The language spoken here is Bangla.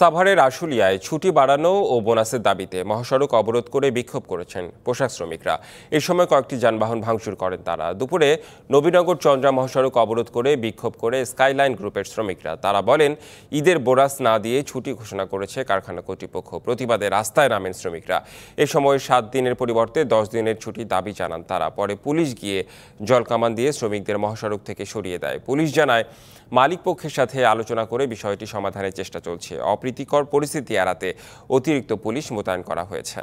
সাভারের আশুলিয়ায় ছুটি বাড়ানো ও বোনাসের দাবিতে মহাসড়ক অবরোধ করে বিক্ষোভ করেছেন পোশাক শ্রমিকরা এ সময় কয়েকটি যানবাহন ভাঙচুর করেন তারা দুপুরে নবীনগর চন্দ্রা মহাসড়ক অবরোধ করে বিক্ষোভ করে স্কাইলাইন গ্রুপের শ্রমিকরা তারা বলেন ঈদের বোনাস না দিয়ে ছুটি ঘোষণা করেছে কারখানা কর্তৃপক্ষ প্রতিবাদে রাস্তায় নামেন শ্রমিকরা এ সময় সাত দিনের পরিবর্তে দশ দিনের ছুটি দাবি জানান তারা পরে পুলিশ গিয়ে জলকামান দিয়ে শ্রমিকদের মহাসড়ক থেকে সরিয়ে দেয় পুলিশ জানায় মালিক পক্ষের সাথে আলোচনা করে বিষয়টি সমাধানের চেষ্টা চলছে অপ্রীতিকর পরিস্থিতি এড়াতে অতিরিক্ত পুলিশ মোতায়েন করা হয়েছে